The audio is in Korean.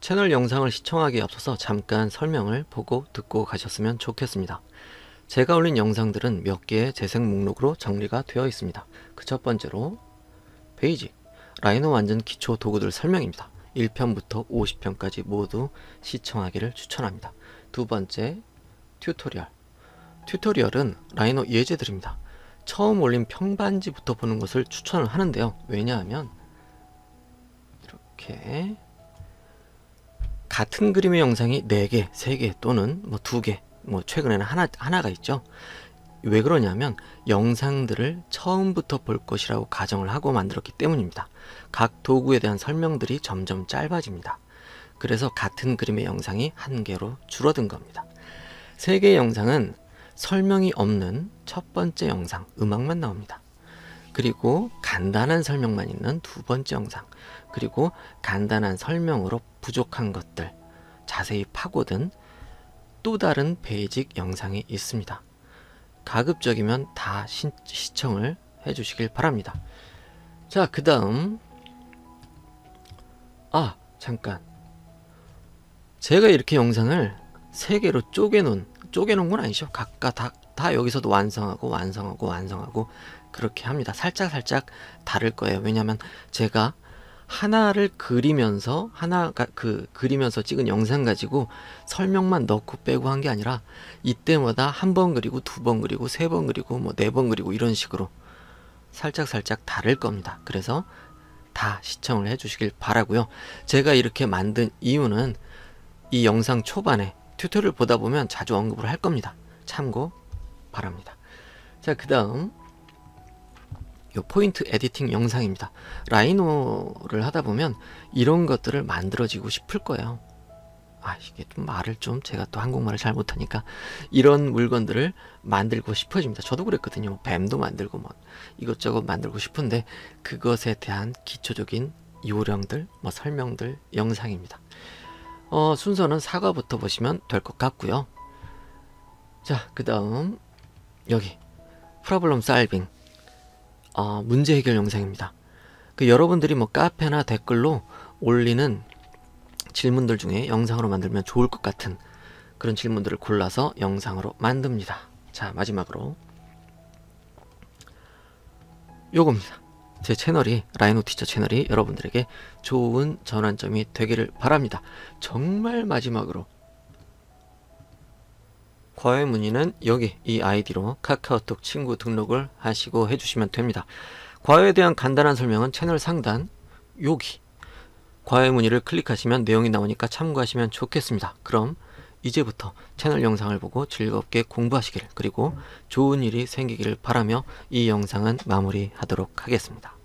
채널 영상을 시청하기에 앞서서 잠깐 설명을 보고 듣고 가셨으면 좋겠습니다. 제가 올린 영상들은 몇 개의 재생 목록으로 정리가 되어 있습니다. 그 첫 번째로 베이직 라이노 완전 기초 도구들 설명입니다. 1편부터 50편까지 모두 시청하기를 추천합니다. 두 번째 튜토리얼 튜토리얼은 라이노 예제들입니다. 처음 올린 평반지부터 보는 것을 추천을 하는데요. 왜냐하면 이렇게 같은 그림의 영상이 4개, 3개 또는 뭐 2개, 뭐 최근에는 하나, 하나가 있죠. 왜 그러냐면 영상들을 처음부터 볼 것이라고 가정을 하고 만들었기 때문입니다. 각 도구에 대한 설명들이 점점 짧아집니다. 그래서 같은 그림의 영상이 한 개로 줄어든 겁니다. 3 개의 영상은 설명이 없는 첫 번째 영상, 음악만 나옵니다. 그리고 간단한 설명만 있는 두 번째 영상 그리고 간단한 설명으로 부족한 것들 자세히 파고든 또 다른 베이직 영상이 있습니다. 가급적이면 다 시, 시청을 해주시길 바랍니다. 자, 그 다음 아, 잠깐 제가 이렇게 영상을 세 개로 쪼개놓은 쪼개놓은 건 아니죠. 각각 다다 여기서도 완성하고 완성하고 완성하고 그렇게 합니다. 살짝 살짝 다를 거예요. 왜냐하면 제가 하나를 그리면서 하나가 그러니까 그 그리면서 찍은 영상 가지고 설명만 넣고 빼고 한 게 아니라 이때마다 한 번 그리고 두 번 그리고 세 번 그리고 뭐 네 번 그리고 이런 식으로 살짝 살짝 다를 겁니다. 그래서 다 시청을 해주시길 바라고요. 제가 이렇게 만든 이유는 이 영상 초반에 튜토를 보다 보면 자주 언급을 할 겁니다. 참고 바랍니다. 자, 그 다음 요 포인트 에디팅 영상입니다. 라이노를 하다 보면 이런 것들을 만들어지고 싶을 거예요. 아, 이게 좀 말을 좀 제가 또 한국말을 잘 못하니까 이런 물건들을 만들고 싶어집니다. 저도 그랬거든요. 뭐 뱀도 만들고 뭐 이것저것 만들고 싶은데 그것에 대한 기초적인 요령들, 뭐 설명들 영상입니다. 어, 순서는 사과부터 보시면 될 것 같고요. 자, 그 다음 여기 프라블럼 살빙 어, 문제 해결 영상입니다. 그 여러분들이 뭐 카페나 댓글로 올리는 질문들 중에 영상으로 만들면 좋을 것 같은 그런 질문들을 골라서 영상으로 만듭니다. 자 마지막으로 요겁니다. 제 채널이 라이노 티처 채널이 여러분들에게 좋은 전환점이 되기를 바랍니다. 정말 마지막으로 과외 문의는 여기 이 아이디로 카카오톡 친구 등록을 하시고 해주시면 됩니다. 과외에 대한 간단한 설명은 채널 상단 여기 과외 문의를 클릭하시면 내용이 나오니까 참고하시면 좋겠습니다. 그럼 이제부터 채널 영상을 보고 즐겁게 공부하시길 그리고 좋은 일이 생기기를 바라며 이 영상은 마무리하도록 하겠습니다.